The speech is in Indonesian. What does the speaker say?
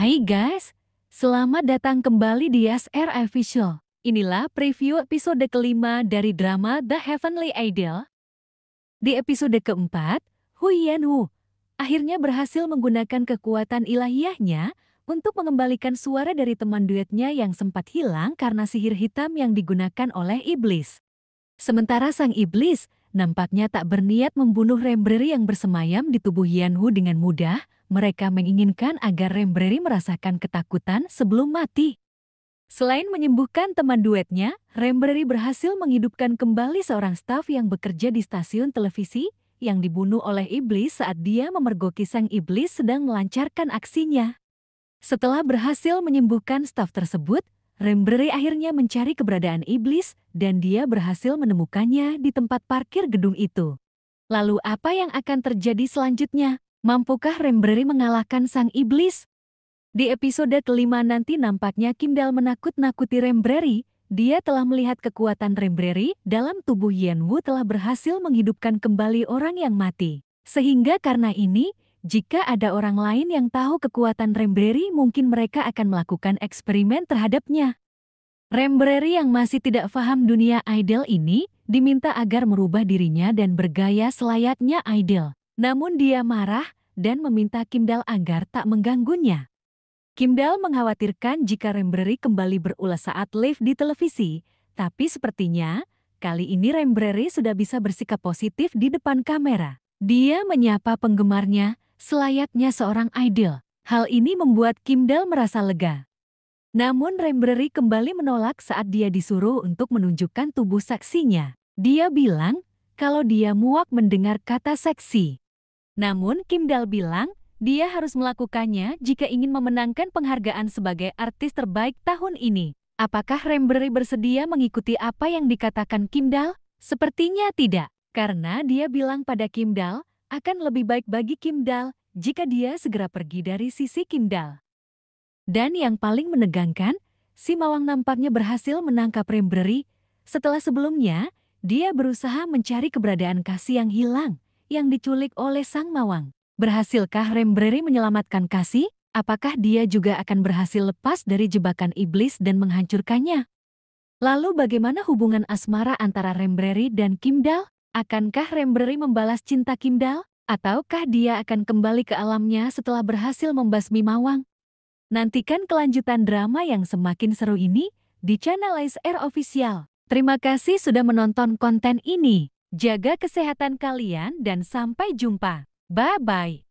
Hai guys, selamat datang kembali di SR Official. Inilah preview episode kelima dari drama The Heavenly Idol. Di episode keempat, Hu Yanhu akhirnya berhasil menggunakan kekuatan ilahiyahnya untuk mengembalikan suara dari teman duetnya yang sempat hilang karena sihir hitam yang digunakan oleh iblis. Sementara sang iblis nampaknya tak berniat membunuh Rembrer yang bersemayam di tubuh Yanhu dengan mudah, mereka menginginkan agar Rembreri merasakan ketakutan sebelum mati. Selain menyembuhkan teman duetnya, Rembreri berhasil menghidupkan kembali seorang staf yang bekerja di stasiun televisi yang dibunuh oleh iblis saat dia memergoki sang iblis sedang melancarkan aksinya. Setelah berhasil menyembuhkan staf tersebut, Rembreri akhirnya mencari keberadaan iblis dan dia berhasil menemukannya di tempat parkir gedung itu. Lalu apa yang akan terjadi selanjutnya? Mampukah Rembreri mengalahkan sang iblis? Di episode kelima nanti nampaknya Kimdal menakut-nakuti Rembreri. Dia telah melihat kekuatan Rembreri dalam tubuh Yenwu telah berhasil menghidupkan kembali orang yang mati. Sehingga karena ini, jika ada orang lain yang tahu kekuatan Rembreri mungkin mereka akan melakukan eksperimen terhadapnya. Rembreri yang masih tidak faham dunia idol ini diminta agar merubah dirinya dan bergaya selayaknya idol. Namun dia marah dan meminta Kimdal agar tak mengganggunya. Kimdal mengkhawatirkan jika Rembreri kembali berulah saat live di televisi, tapi sepertinya kali ini Rembreri sudah bisa bersikap positif di depan kamera. Dia menyapa penggemarnya selayaknya seorang idol. Hal ini membuat Kimdal merasa lega. Namun Rembreri kembali menolak saat dia disuruh untuk menunjukkan tubuh saksinya. Dia bilang kalau dia muak mendengar kata seksi. Namun Kimdal bilang, dia harus melakukannya jika ingin memenangkan penghargaan sebagai artis terbaik tahun ini. Apakah Rembrandt bersedia mengikuti apa yang dikatakan Kimdal? Sepertinya tidak, karena dia bilang pada Kimdal, akan lebih baik bagi Kimdal jika dia segera pergi dari sisi Kimdal. Dan yang paling menegangkan, si Mawang nampaknya berhasil menangkap Rembrandt setelah sebelumnya dia berusaha mencari keberadaan Kasih yang hilang yang diculik oleh Sang Mawang. Berhasilkah Rembreri menyelamatkan kasih? Apakah dia juga akan berhasil lepas dari jebakan iblis dan menghancurkannya? Lalu bagaimana hubungan asmara antara Rembreri dan Kimdal? Akankah Rembreri membalas cinta Kimdal? Ataukah dia akan kembali ke alamnya setelah berhasil membasmi Mawang? Nantikan kelanjutan drama yang semakin seru ini di channel SR Official. Terima kasih sudah menonton konten ini. Jaga kesehatan kalian dan sampai jumpa. Bye-bye.